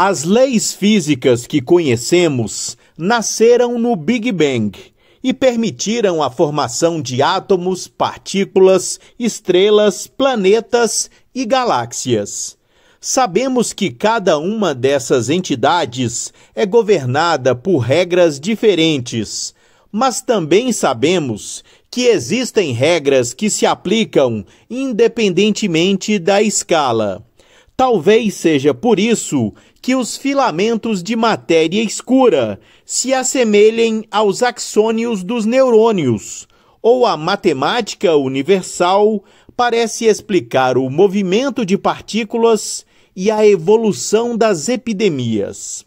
As leis físicas que conhecemos nasceram no Big Bang e permitiram a formação de átomos, partículas, estrelas, planetas e galáxias. Sabemos que cada uma dessas entidades é governada por regras diferentes, mas também sabemos que existem regras que se aplicam independentemente da escala. Talvez seja por isso que os filamentos de matéria escura se assemelhem aos axônios dos neurônios, ou a matemática universal parece explicar o movimento de partículas e a evolução das epidemias.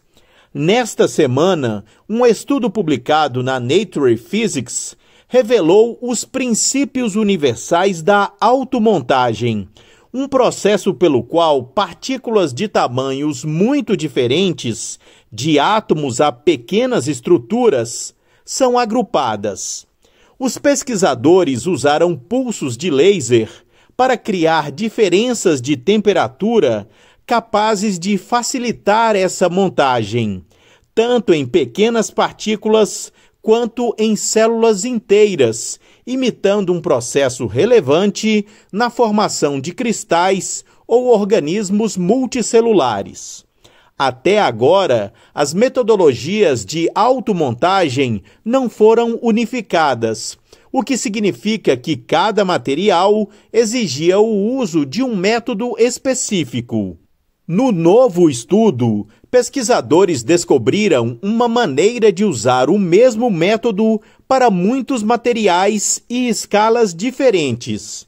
Nesta semana, um estudo publicado na Nature Physics revelou os princípios universais da automontagem um processo pelo qual partículas de tamanhos muito diferentes, de átomos a pequenas estruturas, são agrupadas. Os pesquisadores usaram pulsos de laser para criar diferenças de temperatura capazes de facilitar essa montagem, tanto em pequenas partículas quanto em células inteiras, imitando um processo relevante na formação de cristais ou organismos multicelulares. Até agora, as metodologias de automontagem não foram unificadas, o que significa que cada material exigia o uso de um método específico. No novo estudo, pesquisadores descobriram uma maneira de usar o mesmo método para muitos materiais e escalas diferentes.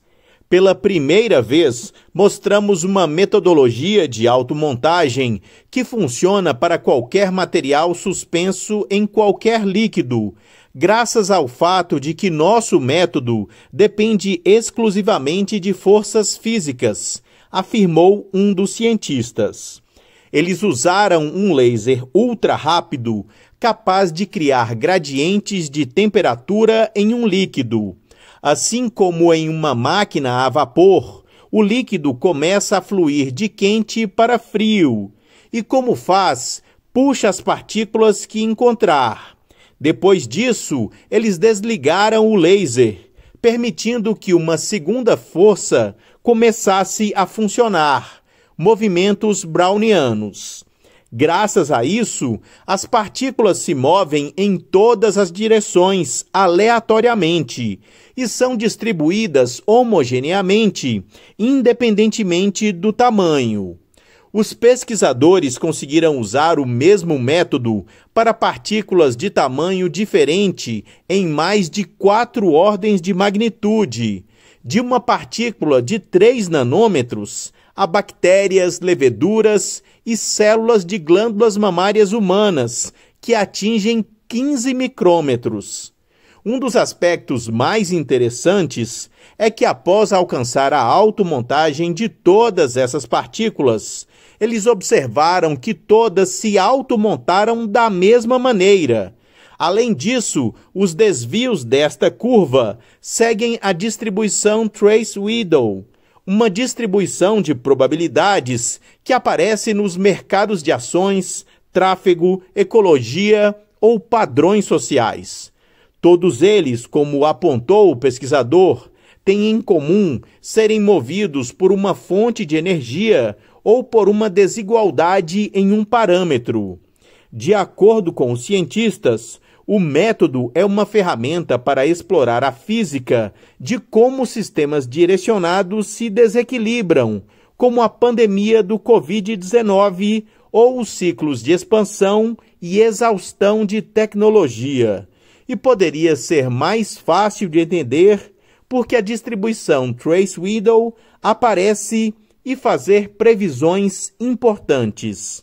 Pela primeira vez, mostramos uma metodologia de automontagem que funciona para qualquer material suspenso em qualquer líquido, graças ao fato de que nosso método depende exclusivamente de forças físicas afirmou um dos cientistas. Eles usaram um laser ultra rápido capaz de criar gradientes de temperatura em um líquido. Assim como em uma máquina a vapor, o líquido começa a fluir de quente para frio e, como faz, puxa as partículas que encontrar. Depois disso, eles desligaram o laser, permitindo que uma segunda força começasse a funcionar, movimentos brownianos. Graças a isso, as partículas se movem em todas as direções aleatoriamente e são distribuídas homogeneamente, independentemente do tamanho. Os pesquisadores conseguiram usar o mesmo método para partículas de tamanho diferente em mais de quatro ordens de magnitude de uma partícula de 3 nanômetros a bactérias, leveduras e células de glândulas mamárias humanas, que atingem 15 micrômetros. Um dos aspectos mais interessantes é que, após alcançar a automontagem de todas essas partículas, eles observaram que todas se automontaram da mesma maneira, Além disso, os desvios desta curva seguem a distribuição Trace-Widow, uma distribuição de probabilidades que aparece nos mercados de ações, tráfego, ecologia ou padrões sociais. Todos eles, como apontou o pesquisador, têm em comum serem movidos por uma fonte de energia ou por uma desigualdade em um parâmetro. De acordo com os cientistas, o método é uma ferramenta para explorar a física de como sistemas direcionados se desequilibram, como a pandemia do Covid-19 ou os ciclos de expansão e exaustão de tecnologia. E poderia ser mais fácil de entender porque a distribuição Trace Widow aparece e fazer previsões importantes.